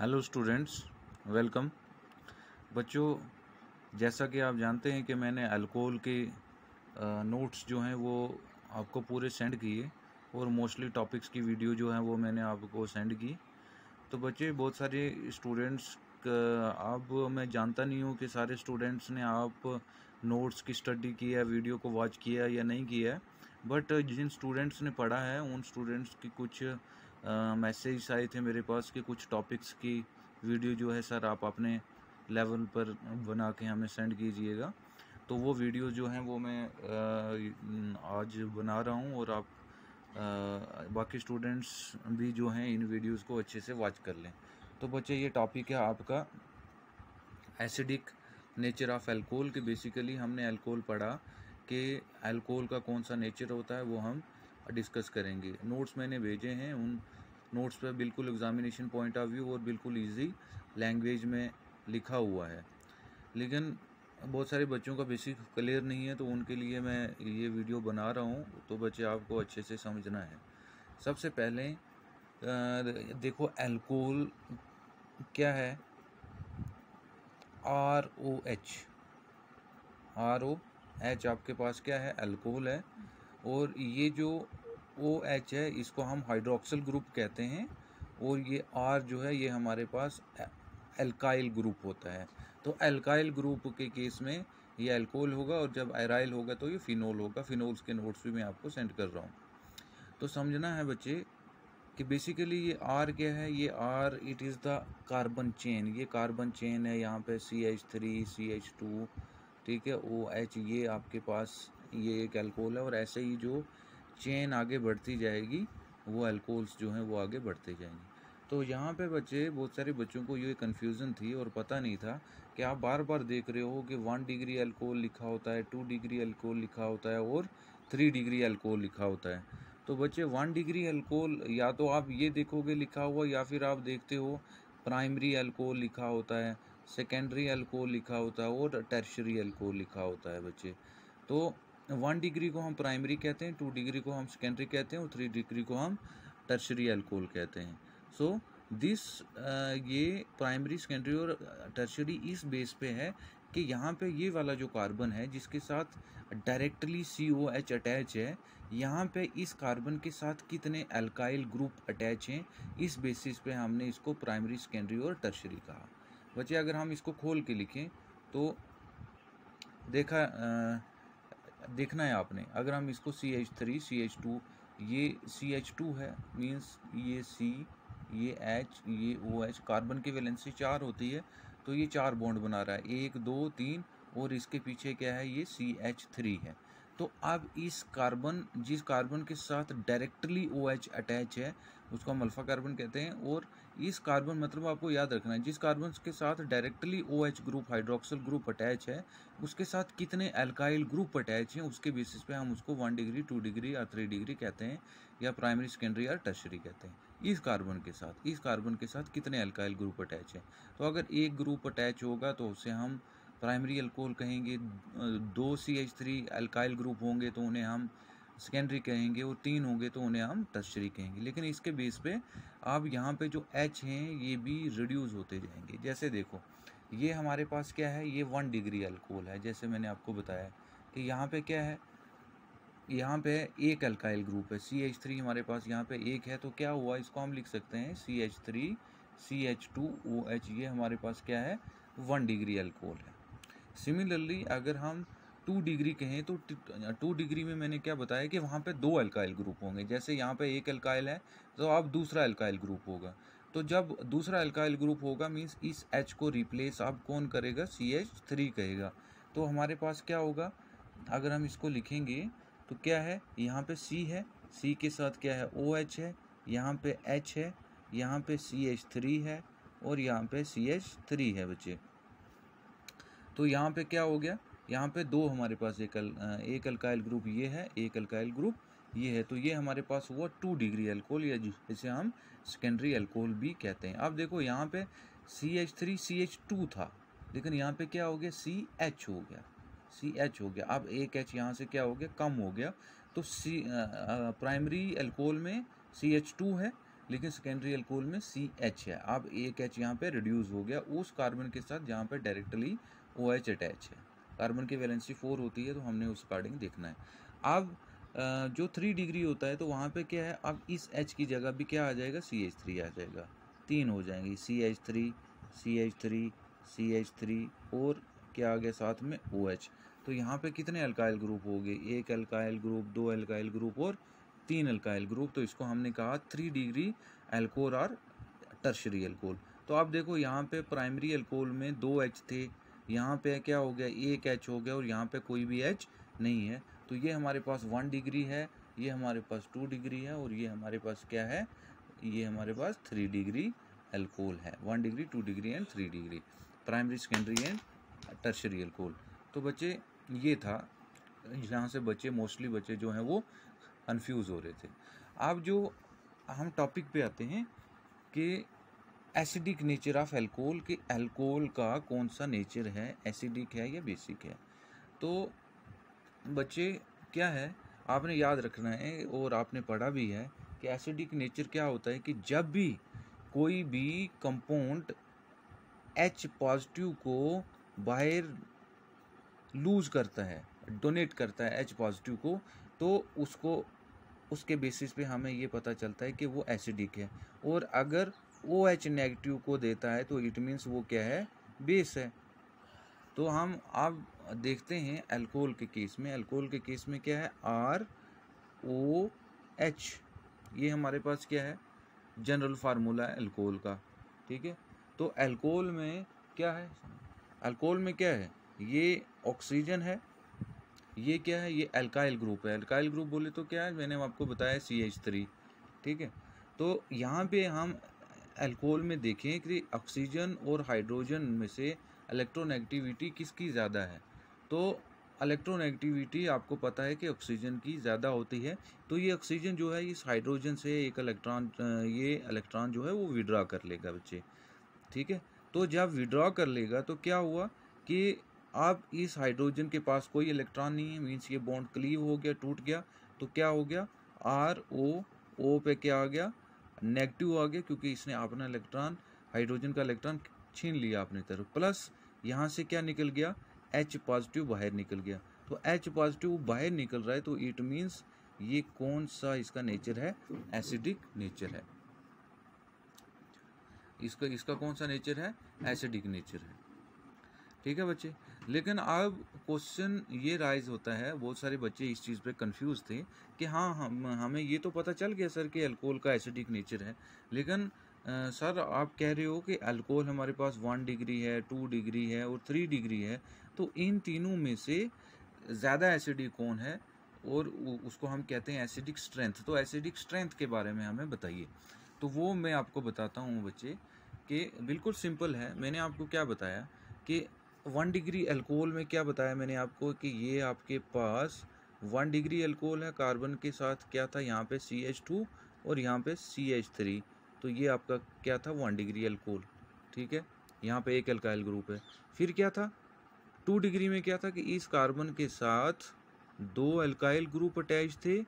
hello students welcome बच्चों जैसा कि आप जानते हैं कि मैंने अल्कोहल के नोट्स जो हैं वो आपको पूरे सेंड किए और मोस्टली टॉपिक्स की वीडियो जो है वो मैंने आपको सेंड की तो बच्चे बहुत सारे स्टूडेंट्स अब मैं जानता नहीं हूँ कि सारे स्टूडेंट्स ने आप नोट्स की स्टडी की है वीडियो को वॉच किया या नहीं किया है बट जिन स्टूडेंट्स ने पढ़ा है उन स्टूडेंट्स की कुछ मैसेज आए थे मेरे पास कि कुछ टॉपिक्स की वीडियो जो है सर आप अपने लेवल पर बना के हमें सेंड कीजिएगा तो वो वीडियो जो हैं वो मैं आज बना रहा हूँ और आप बाकी स्टूडेंट्स भी जो हैं इन वीडियोस को अच्छे से वॉच कर लें तो बच्चे ये टॉपिक है आपका एसिडिक नेचर ऑफ़ एल्कोहल के बेसिकली हमने एल्कोहल पढ़ा कि एल्कोहल का कौन सा नेचर होता है वो हम डिस्कस करेंगे नोट्स मैंने भेजे हैं उन नोट्स पर बिल्कुल एग्जामिनेशन पॉइंट ऑफ व्यू और बिल्कुल ईजी लैंग्वेज में लिखा हुआ है लेकिन बहुत सारे बच्चों का बेसिक क्लियर नहीं है तो उनके लिए मैं ये वीडियो बना रहा हूँ तो बच्चे आपको अच्छे से समझना है सबसे पहले देखो एल्कोहल क्या है R O H R O H आपके पास क्या है एल्कोहल है और ये जो ओ एच है इसको हम हाइड्रोक्सल ग्रुप कहते हैं और ये आर जो है ये हमारे पास एल्काइल ग्रुप होता है तो एल्काइल ग्रुप के केस में ये एल्कोहल होगा और जब एराइल होगा तो ये फिनोल होगा फिनोल्स के नोट्स भी मैं आपको सेंड कर रहा हूँ तो समझना है बच्चे कि बेसिकली ये आर क्या है ये R it is the carbon chain ये कार्बन चेन है यहाँ पे C H three C H two ठीक है ओ एच ये आपके पास ये एक अल्कोहल है और ऐसे ही जो चेन आगे बढ़ती जाएगी वो अल्कोहल्स जो हैं वो आगे बढ़ते जाएंगे तो यहाँ पे बच्चे बहुत सारे बच्चों को ये कन्फ्यूज़न थी और पता नहीं था कि आप बार बार देख रहे हो कि वन डिग्री अल्कोहल लिखा होता है टू डिग्री अल्कोहल लिखा होता है और थ्री डिग्री अल्कोहल लिखा होता है तो बच्चे वन डिग्री अल्कोहल या तो आप ये देखोगे लिखा हुआ या फिर आप देखते हो प्राइमरी अल्कोहल लिखा होता है सेकेंडरी अल्कोहल लिखा होता है और टर्शरी अल्कोहल लिखा होता है बच्चे तो वन डिग्री को हम प्राइमरी कहते हैं टू डिग्री को हम सेकेंडरी कहते हैं और थ्री डिग्री को हम टर्शरी एल्कोल कहते हैं सो so, दिस uh, ये प्राइमरी सेकेंडरी और टर्शरी इस बेस पे है कि यहाँ पे ये वाला जो कार्बन है जिसके साथ directly C O H attach है यहाँ पे इस कार्बन के साथ कितने अल्काइल ग्रुप अटैच हैं इस बेसिस पे हमने इसको प्राइमरी सेकेंडरी और टर्शरी कहा बच्चे अगर हम इसको खोल के लिखें तो देखा आ, uh, देखना है आपने अगर हम इसको C H three C H two ये सी एच टू है मीन्स ये सी ये एच ये ओ एच कार्बन की वैलेंसी चार होती है तो ये चार बॉन्ड बना रहा है एक दो तीन और इसके पीछे क्या है ये सी एच थ्री है तो अब इस कार्बन जिस कार्बन के साथ डायरेक्टली ओ एच अटैच है उसको हम अल्फ़ा कार्बन कहते हैं और इस कार्बन मतलब आपको याद रखना है जिस कार्बन के साथ directly O H group hydroxyl group attach है उसके साथ कितने एल्काइल ग्रुप अटैच हैं उसके बेसिस पे हम उसको वन डिग्री टू डिग्री या थ्री डिग्री कहते हैं या प्राइमरी सेकेंडरी या टर्शरी कहते हैं इस कार्बन के साथ इस कार्बन के साथ कितने एल्काइल ग्रुप अटैच हैं तो अगर एक ग्रुप अटैच होगा तो उसे हम प्राइमरी एल्कोहल कहेंगे दो C H three alkyl group होंगे तो उन्हें हम सेकेंडरी कहेंगे वो तीन होंगे तो उन्हें हम टर्शरी कहेंगे लेकिन इसके बेस पे आप यहाँ पे जो एच हैं ये भी रिड्यूस होते जाएंगे जैसे देखो ये हमारे पास क्या है ये वन डिग्री अल्कोहल है जैसे मैंने आपको बताया कि यहाँ पे क्या है यहाँ पे एक अल्काइल ग्रुप है सी एच थ्री हमारे पास यहाँ पे एक है तो क्या हुआ इसको हम लिख सकते हैं C H three C H two O H ये हमारे पास क्या है वन डिग्री अल्कोहल है सिमिलरली अगर हम टू डिग्री कहें तो टू डिग्री में मैंने क्या बताया कि वहाँ पे दो अल्काइल ग्रुप होंगे जैसे यहाँ पे एक अल्काइल है तो आप दूसरा अल्काइल ग्रुप होगा तो जब दूसरा अल्काइल ग्रुप होगा मीन्स इस एच को रिप्लेस आप कौन करेगा सी एच थ्री कहेगा तो हमारे पास क्या होगा अगर हम इसको लिखेंगे तो क्या है यहाँ पर सी है सी के साथ क्या है ओ एच है यहाँ पर एच है यहाँ पर सी एच थ्री है और यहाँ पर सी एच थ्री है बच्चे तो यहाँ पे क्या हो गया यहाँ पे दो हमारे पास एक अल, एक अल्काइल ग्रुप ये है एक अल्काइल ग्रुप ये है तो ये हमारे पास हुआ टू डिग्री अल्कोहल या जिसे हम सेकेंडरी अल्कोहल भी कहते हैं अब देखो यहाँ पे C H three C H two था लेकिन यहाँ पे क्या हो गया सी एच हो गया सी एच हो गया अब एक एच यहाँ से क्या हो गया कम हो गया तो सी प्राइमरी अल्कोहल में सी एच टू है लेकिन सेकेंडरी अल्कोहल में सी एच है अब एक एच यहाँ पे रिड्यूस हो गया उस कार्बन के साथ यहाँ पे डायरेक्टली ओ एच अटैच है कार्बन की वैलेंसी फोर होती है तो हमने उस अकॉर्डिंग देखना है अब जो थ्री डिग्री होता है तो वहाँ पे क्या है अब इस एच की जगह भी क्या आ जाएगा सी एच थ्री आ जाएगा तीन हो जाएंगी C H three C H three C H three और क्या आ गया साथ में ओ एच तो यहाँ पे कितने अल्काइल ग्रुप हो गए एक अल्काइल ग्रुप दो अल्काइल ग्रुप और तीन अल्काइल ग्रुप तो इसको हमने कहा थ्री डिग्री एल्कोर और टर्शरी एल्कोल तो आप देखो यहाँ पे प्राइमरी एल्कोल में दो एच थे यहाँ पे क्या हो गया एक एच हो गया और यहाँ पे कोई भी एच नहीं है तो ये हमारे पास वन डिग्री है ये हमारे पास टू डिग्री है और ये हमारे पास क्या है ये हमारे पास थ्री डिग्री एल्कोल है one degree two degree and three degree primary secondary and tertiary alcohol तो बच्चे ये था यहाँ से बच्चे मोस्टली बच्चे जो हैं वो कन्फ्यूज़ हो रहे थे अब जो हम टॉपिक पे आते हैं कि एसिडिक नेचर ऑफ एल्कोहल कि एल्कोहल का कौन सा नेचर है एसिडिक है या बेसिक है तो बच्चे क्या है आपने याद रखना है और आपने पढ़ा भी है कि एसिडिक नेचर क्या होता है कि जब भी कोई भी कंपाउंड एच पॉजिटिव को बाहर लूज करता है डोनेट करता है एच पॉजिटिव को तो उसको उसके बेसिस पे हमें ये पता चलता है कि वो एसिडिक है और अगर ओ एच नेगेटिव को देता है तो इट मीन्स वो क्या है बेस है तो हम आप देखते हैं अल्कोहल के केस में अल्कोहल के केस में क्या है आर ओ एच ये हमारे पास क्या है जनरल फार्मूला है अल्कोहल का ठीक है तो अल्कोहल में क्या है अल्कोहल में क्या है ये ऑक्सीजन है ये क्या है ये अल्काइल ग्रुप है अल्काइल ग्रुप बोले तो क्या है मैंने आपको बताया सी एच थ्री ठीक है तो यहाँ पे हम अल्कोहल में देखें कि ऑक्सीजन और हाइड्रोजन में से इलेक्ट्रोनेगेटिविटी किसकी ज़्यादा है तो इलेक्ट्रोनेगेटिविटी आपको पता है कि ऑक्सीजन की ज़्यादा होती है तो ये ऑक्सीजन जो है इस हाइड्रोजन से एक इलेक्ट्रॉन ये इलेक्ट्रॉन जो है वो विड्रा कर लेगा बच्चे ठीक है तो जब विड्रॉ कर लेगा तो क्या हुआ कि आप इस हाइड्रोजन के पास कोई इलेक्ट्रॉन नहीं है मीन्स ये बॉन्ड क्लीव हो गया टूट गया तो क्या हो गया आर ओ ओ पे क्या आ गया नेगेटिव आ गया क्योंकि इसने अपना इलेक्ट्रॉन हाइड्रोजन का इलेक्ट्रॉन छीन लिया अपनी तरफ प्लस यहाँ से क्या निकल गया एच पॉजिटिव बाहर निकल गया तो एच पॉजिटिव बाहर निकल रहा है तो इट मीन्स ये कौन सा इसका नेचर है एसिडिक नेचर है इसका इसका कौन सा नेचर है एसिडिक नेचर है ठीक है बच्चे लेकिन अब क्वेश्चन ये राइज होता है बहुत सारे बच्चे इस चीज़ पे कंफ्यूज थे कि हाँ हम हमें ये तो पता चल गया सर कि अल्कोहल का एसिडिक नेचर है लेकिन आ, सर आप कह रहे हो कि अल्कोहल हमारे पास वन डिग्री है टू डिग्री है और थ्री डिग्री है तो इन तीनों में से ज़्यादा एसिडिक कौन है और उसको हम कहते हैं एसिडिक स्ट्रेंथ तो एसिडिक स्ट्रेंथ के बारे में हमें बताइए तो वो मैं आपको बताता हूँ बच्चे कि बिल्कुल सिंपल है मैंने आपको क्या बताया कि वन डिग्री अल्कोहल में क्या बताया मैंने आपको कि ये आपके पास वन डिग्री अल्कोहल है कार्बन के साथ क्या था यहाँ पे सी एच टू और यहाँ पे सी एच थ्री तो ये आपका क्या था वन डिग्री अल्कोहल ठीक है यहाँ पे एक अल्काइल ग्रुप है फिर क्या था टू डिग्री में क्या था कि इस कार्बन के साथ दो अल्काइल ग्रुप अटैच थे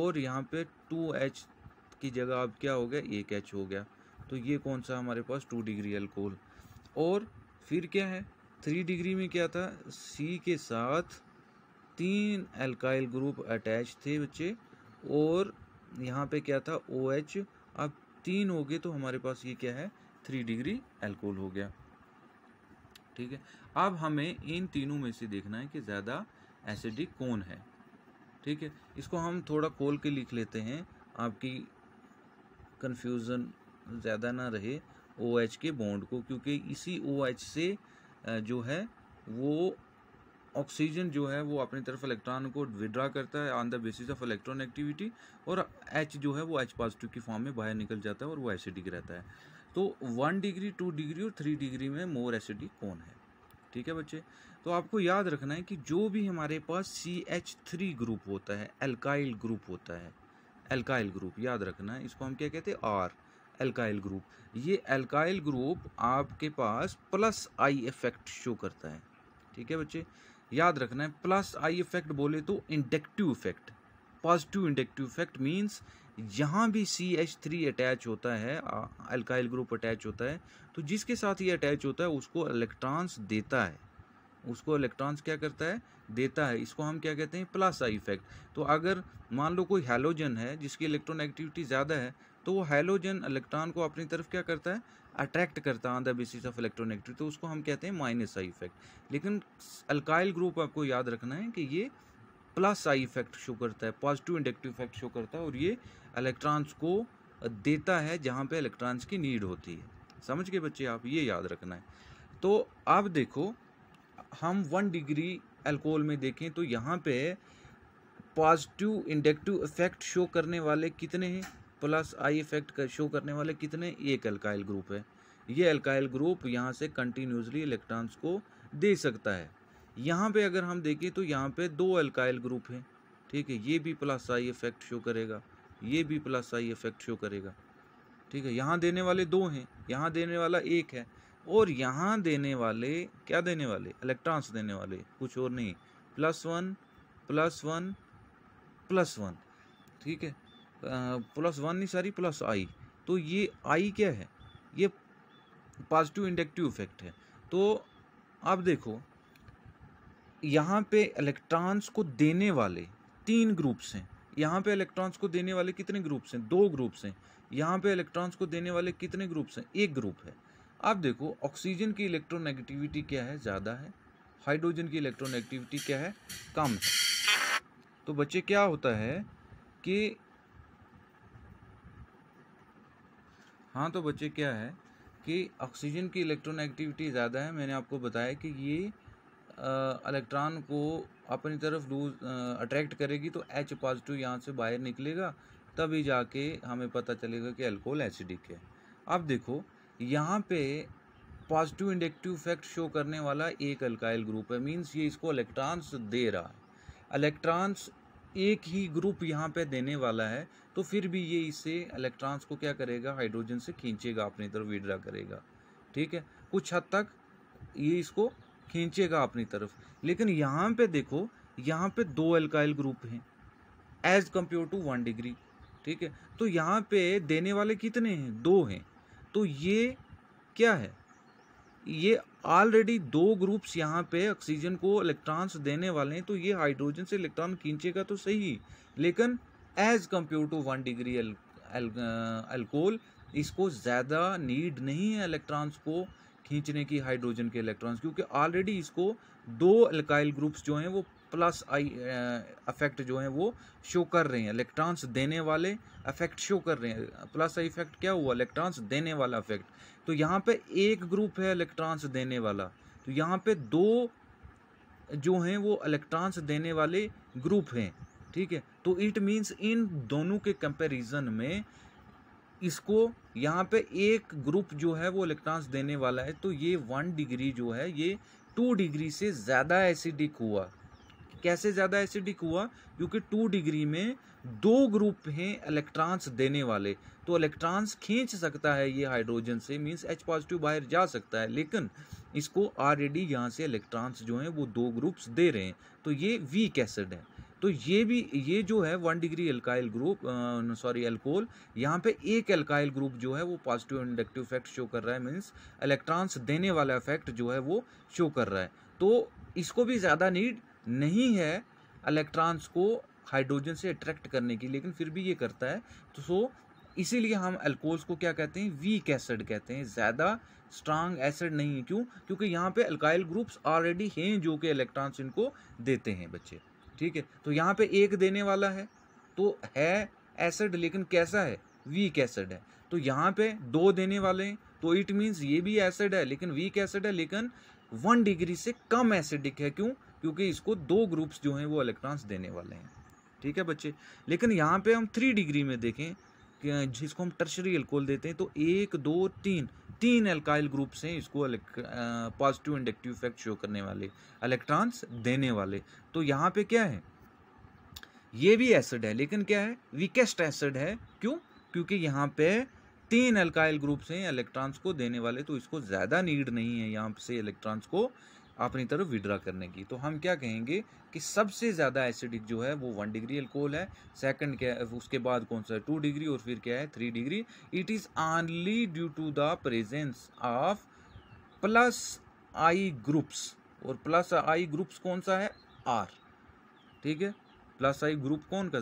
और यहाँ पे टू एच की जगह अब क्या हो गया एक एच हो गया तो ये कौन सा हमारे पास टू डिग्री अल्कोहल और फिर क्या है थ्री डिग्री में क्या था सी के साथ तीन एल्काइल ग्रुप अटैच थे बच्चे और यहाँ पे क्या था ओ OH, अब तीन हो गए तो हमारे पास ये क्या है थ्री डिग्री एल्कोहल हो गया ठीक है अब हमें इन तीनों में से देखना है कि ज़्यादा एसिडिक कौन है ठीक है इसको हम थोड़ा खोल के लिख लेते हैं आपकी कन्फ्यूज़न ज़्यादा ना रहे ओ OH के बॉन्ड को क्योंकि इसी ओ OH से जो है वो ऑक्सीजन जो है वो अपनी तरफ इलेक्ट्रॉन को विड्रा करता है on the basis of electron activity और एच जो है वो एच पॉजिटिव की फॉर्म में बाहर निकल जाता है और वो एसिडिक रहता है तो वन डिग्री टू डिग्री और थ्री डिग्री में मोर एसिडिक कौन है ठीक है बच्चे तो आपको याद रखना है कि जो भी हमारे पास सी एच थ्री ग्रुप होता है एल्काइल ग्रुप होता है एल्काइल ग्रुप याद रखना है इसको हम क्या कहते हैं आर एल्काइल ग्रुप ये एल्काइल ग्रुप आपके पास प्लस आई इफेक्ट शो करता है ठीक है बच्चे याद रखना है प्लस आई इफेक्ट बोले तो inductive effect positive inductive effect means यहाँ भी सी एच थ्री अटैच होता है अल्काइल ग्रुप अटैच होता है तो जिसके साथ ये अटैच होता है उसको इलेक्ट्रॉन्स देता है उसको इलेक्ट्रॉन्स क्या करता है देता है इसको हम क्या कहते हैं प्लस आई इफेक्ट तो अगर मान लो कोई हेलोजन है जिसकी इलेक्ट्रोनेगेटिविटी ज़्यादा है तो वो हाइलोजन इलेक्ट्रॉन को अपनी तरफ क्या करता है अट्रैक्ट करता है on the basis of electronegative तो उसको हम कहते हैं माइनस आई इफेक्ट लेकिन अल्काइल ग्रुप आपको याद रखना है कि ये प्लस आई इफेक्ट शो करता है पॉजिटिव इंडक्टिव इफेक्ट शो करता है और ये इलेक्ट्रॉन्स को देता है जहाँ पे इलेक्ट्रॉन्स की नीड होती है समझ के बच्चे आप ये याद रखना है तो अब देखो हम वन डिग्री अल्कोहल में देखें तो यहाँ पे पॉजिटिव इंडक्टिव इफेक्ट शो करने वाले कितने हैं प्लस आई इफेक्ट कर शो करने वाले कितने एक अल्काइल ग्रुप है ये अल्काइल ग्रुप यहाँ से कंटिन्यूसली इलेक्ट्रॉन्स को दे सकता है यहाँ पे अगर हम देखें तो यहाँ पे दो अल्काइल ग्रुप हैं ठीक है ये भी प्लस आई इफेक्ट शो करेगा ये भी प्लस आई इफेक्ट शो करेगा ठीक है यहाँ देने वाले दो हैं यहाँ देने वाला एक है और यहाँ देने वाले क्या देने वाले इलेक्ट्रॉन्स देने वाले कुछ और नहीं plus one plus one plus one ठीक है प्लस वन नहीं सारी प्लस आई तो ये आई क्या है ये पॉजिटिव इंडक्टिव इफेक्ट है तो आप देखो यहाँ पे इलेक्ट्रॉन्स को देने वाले तीन ग्रुप्स हैं यहाँ पे इलेक्ट्रॉन्स को देने वाले कितने ग्रुप्स हैं दो ग्रुप्स हैं यहाँ पे इलेक्ट्रॉन्स को देने वाले कितने ग्रुप्स हैं एक ग्रुप है आप देखो ऑक्सीजन की इलेक्ट्रोनेगेटिविटी क्या है ज़्यादा है हाइड्रोजन की इलेक्ट्रोनेगेटिविटी क्या है कम है तो बच्चे क्या होता है कि हाँ तो बच्चे क्या है कि ऑक्सीजन की इलेक्ट्रोनेगेटिविटी ज़्यादा है मैंने आपको बताया कि ये इलेक्ट्रॉन को अपनी तरफ लूज अट्रैक्ट करेगी तो एच पॉजिटिव यहाँ से बाहर निकलेगा तभी जाके हमें पता चलेगा कि अल्कोहल एसिडिक है अब देखो यहाँ पे पॉजिटिव इंडक्टिव इफेक्ट शो करने वाला एक अल्काइल ग्रुप है मीन्स ये इसको इलेक्ट्रॉन्स दे रहा है इलेक्ट्रॉन्स एक ही ग्रुप यहाँ पे देने वाला है तो फिर भी ये इसे इलेक्ट्रॉन्स को क्या करेगा हाइड्रोजन से खींचेगा अपनी तरफ विड्रा करेगा ठीक है कुछ हद तक ये इसको खींचेगा अपनी तरफ लेकिन यहाँ पे देखो यहाँ पे दो एल्काइल ग्रुप हैं as compared to one degree ठीक है तो यहाँ पे देने वाले कितने हैं दो हैं तो ये क्या है ये ऑलरेडी दो ग्रुप्स यहाँ पे ऑक्सीजन को इलेक्ट्रॉन्स देने वाले हैं तो ये हाइड्रोजन से इलेक्ट्रॉन खींचेगा तो सही लेकिन as compared to one degree alcohol इसको ज़्यादा नीड नहीं है इलेक्ट्रॉन्स को खींचने की हाइड्रोजन के इलेक्ट्रॉन्स क्योंकि ऑलरेडी इसको दो अल्काइल ग्रुप्स जो हैं वो प्लस आई अफेक्ट जो हैं वो शो कर रहे हैं इलेक्ट्रॉन्स देने वाले अफेक्ट शो कर रहे हैं प्लस आई इफेक्ट क्या हुआ इलेक्ट्रॉन्स देने वाला अफेक्ट तो यहाँ पे एक ग्रुप है इलेक्ट्रॉन्स देने वाला तो यहाँ पे दो जो हैं वो इलेक्ट्रॉन्स देने वाले ग्रुप हैं ठीक है तो इट मीन्स इन दोनों के कंपैरिजन में इसको यहाँ पे एक ग्रुप जो है वो इलेक्ट्रॉन्स देने वाला है तो ये वन डिग्री जो है ये टू डिग्री से ज़्यादा एसिडिक हुआ कैसे ज़्यादा एसिडिक हुआ क्योंकि टू डिग्री में दो ग्रुप हैं इलेक्ट्रॉन्स देने वाले तो इलेक्ट्रॉन्स खींच सकता है ये हाइड्रोजन से मींस एच पॉजिटिव बाहर जा सकता है लेकिन इसको ऑलरेडी यहाँ से इलेक्ट्रॉन्स जो हैं वो दो ग्रुप्स दे रहे हैं तो ये वीक एसिड है तो ये भी ये जो है one degree alkyl group sorry alcohol यहाँ पे एक एल्काइल ग्रुप जो है वो पॉजिटिव इंडक्टिव इफेक्ट शो कर रहा है मीन्स इलेक्ट्रॉन्स देने वाला इफेक्ट जो है वो शो कर रहा है तो इसको भी ज़्यादा नीड नहीं है इलेक्ट्रॉन्स को हाइड्रोजन से अट्रैक्ट करने की लेकिन फिर भी ये करता है तो सो इसीलिए हम अल्कोहल्स को क्या कहते हैं वीक एसिड कहते हैं ज़्यादा स्ट्रांग एसिड नहीं है क्यों क्योंकि यहाँ पे अल्काइल ग्रुप्स ऑलरेडी हैं जो कि इलेक्ट्रॉन्स इनको देते हैं बच्चे ठीक है तो यहाँ पे एक देने वाला है तो है एसिड लेकिन कैसा है वीक एसिड है तो यहाँ पे दो देने वाले हैं तो इट मीन्स ये भी एसिड है लेकिन वीक एसिड है लेकिन वन डिग्री से कम एसिडिक है क्यों क्योंकि इसको दो ग्रुप्स जो हैं वो इलेक्ट्रॉन्स देने वाले हैं ठीक है बच्चे लेकिन यहाँ पे हम थ्री डिग्री में देखें जिसको हम टर्शरी एल्कोल देते हैं तो एक दो तीन तीन एल्काइल ग्रुप्स हैं इसको पॉजिटिव इंडक्टिव इफेक्ट शो करने वाले इलेक्ट्रॉन्स देने वाले तो यहाँ पे क्या है ये भी एसिड है लेकिन क्या है वीकेस्ट एसिड है क्यों क्योंकि यहाँ पे तीन एल्काइल ग्रुप्स हैं इलेक्ट्रॉन्स को देने वाले तो इसको ज़्यादा नीड नहीं है यहाँ से इलेक्ट्रॉन्स को अपनी तरफ विड्रा करने की तो हम क्या कहेंगे कि सबसे ज़्यादा एसिडिक जो है वो वन डिग्री अल्कोहल है सेकंड क्या है उसके बाद कौन सा है टू डिग्री और फिर क्या है three degree it is only due to the presence of plus I groups और प्लस आई ग्रुप्स कौन सा है आर ठीक है प्लस आई ग्रुप कौन का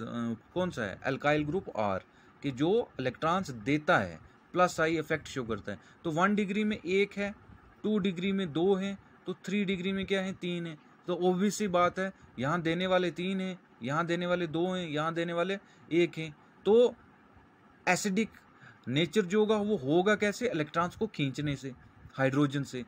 कौन सा है अल्काइल ग्रुप आर कि जो इलेक्ट्रॉन्स देता है प्लस आई इफेक्ट शो करता है तो वन डिग्री में एक है टू डिग्री में दो हैं तो थ्री डिग्री में क्या है तीन है तो ओबीस सी बात है यहाँ देने वाले तीन हैं यहाँ देने वाले दो हैं यहाँ देने वाले एक हैं तो एसिडिक नेचर जो होगा वो होगा कैसे इलेक्ट्रॉन्स को खींचने से हाइड्रोजन से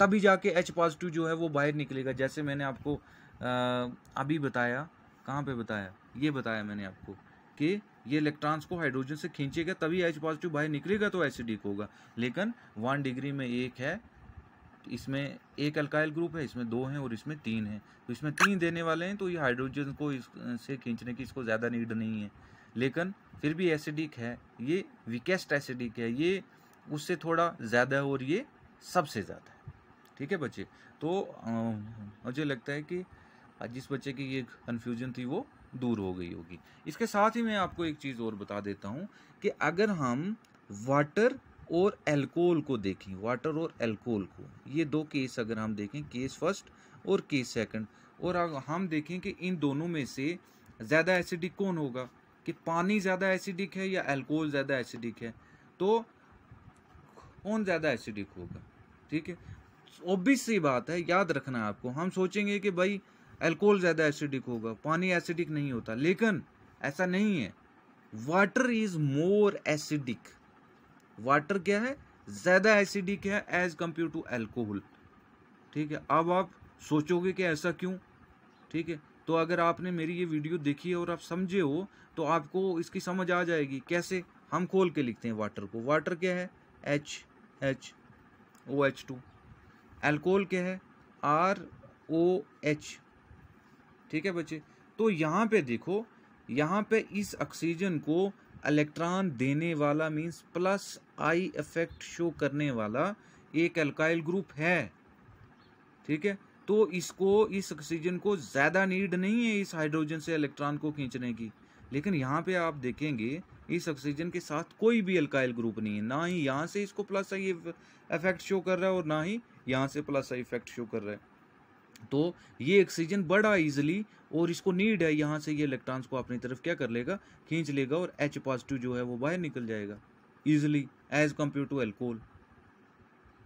तभी जाके एच पॉजिटिव जो है वो बाहर निकलेगा जैसे मैंने आपको आ, अभी बताया कहाँ पे बताया ये बताया मैंने आपको कि ये इलेक्ट्रॉन्स को हाइड्रोजन से खींचेगा तभी एच पॉजिटिव बाहर निकलेगा तो एसिडिक होगा लेकिन वन डिग्री में एक है इसमें एक अल्काइल ग्रुप है इसमें दो हैं और इसमें तीन हैं तो इसमें तीन देने वाले हैं तो ये हाइड्रोजन को इस से खींचने की इसको ज़्यादा नीड नहीं है लेकिन फिर भी एसिडिक है ये वीकेस्ट एसिडिक है ये उससे थोड़ा ज़्यादा है और ये सबसे ज़्यादा है ठीक है बच्चे तो मुझे लगता है कि जिस बच्चे की ये कन्फ्यूजन थी वो दूर हो गई होगी इसके साथ ही मैं आपको एक चीज़ और बता देता हूँ कि अगर हम वाटर और एल्कोहल को देखें वाटर और एल्कोहल को ये दो केस अगर हम देखें केस फर्स्ट और केस सेकंड और हम देखें कि इन दोनों में से ज़्यादा एसिडिक कौन होगा कि पानी ज़्यादा एसिडिक है या एल्कोहल ज़्यादा एसिडिक है तो कौन ज़्यादा एसिडिक होगा ठीक है ऑब्वियस सी बात है याद रखना है आपको हम सोचेंगे कि भाई एल्कोहल ज़्यादा एसिडिक होगा पानी एसिडिक नहीं होता लेकिन ऐसा नहीं है water is more acidic water क्या है ज़्यादा एसिडिक है एज कम्पेयर टू एल्कोहल ठीक है अब आप सोचोगे कि ऐसा क्यों ठीक है तो अगर आपने मेरी ये वीडियो देखी है और आप समझे हो तो आपको इसकी समझ आ जाएगी कैसे हम खोल के लिखते हैं वाटर को वाटर क्या है H H O H two alcohol क्या है आर ओ एच ठीक है बच्चे तो यहाँ पे देखो यहाँ पे इस ऑक्सीजन को इलेक्ट्रॉन देने वाला means plus I effect show करने वाला एक अल्काइल ग्रुप है ठीक है तो इसको इस ऑक्सीजन को ज़्यादा नीड नहीं है इस हाइड्रोजन से इलेक्ट्रॉन को खींचने की लेकिन यहाँ पे आप देखेंगे इस ऑक्सीजन के साथ कोई भी अल्काइल ग्रुप नहीं है ना ही यहाँ से इसको प्लस आई इफेक्ट शो कर रहा है और ना ही यहाँ से प्लस आई इफेक्ट शो कर रहा है तो ये ऑक्सीजन बड़ा इजिली और इसको नीड है यहाँ से ये इलेक्ट्रॉन्स को अपनी तरफ क्या कर लेगा खींच लेगा और एच पॉजिटिव जो है वो बाहर निकल जाएगा easily as compared to alcohol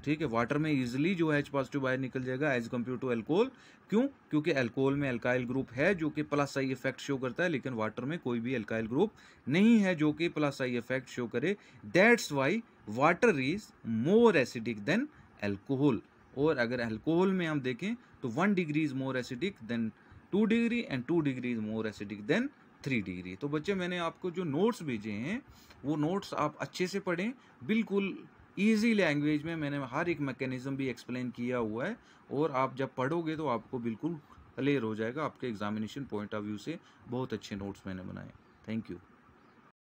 ठीक है वाटर में इजिली जो है एच पॉजिटिव बाहर निकल जाएगा एज कम्पेयर टू एल्कोहल क्यों क्योंकि एल्कोहल में एल्काइल ग्रुप है जो कि प्लस आई इफेक्ट शो करता है लेकिन वाटर में कोई भी एल्काइल ग्रुप नहीं है जो कि प्लस आई इफेक्ट शो करे that's why water is more acidic than alcohol और अगर एल्कोहल में हम देखें तो one degree is more acidic than two degree and two degree is more acidic than three degree तो बच्चे मैंने आपको जो नोट्स भेजे हैं वो नोट्स आप अच्छे से पढ़ें बिल्कुल ईजी लैंग्वेज में मैंने हर एक मैकेनिज़्म भी एक्सप्लेन किया हुआ है और आप जब पढ़ोगे तो आपको बिल्कुल क्लियर हो जाएगा आपके एग्जामिनेशन पॉइंट ऑफ व्यू से बहुत अच्छे नोट्स मैंने बनाए थैंक यू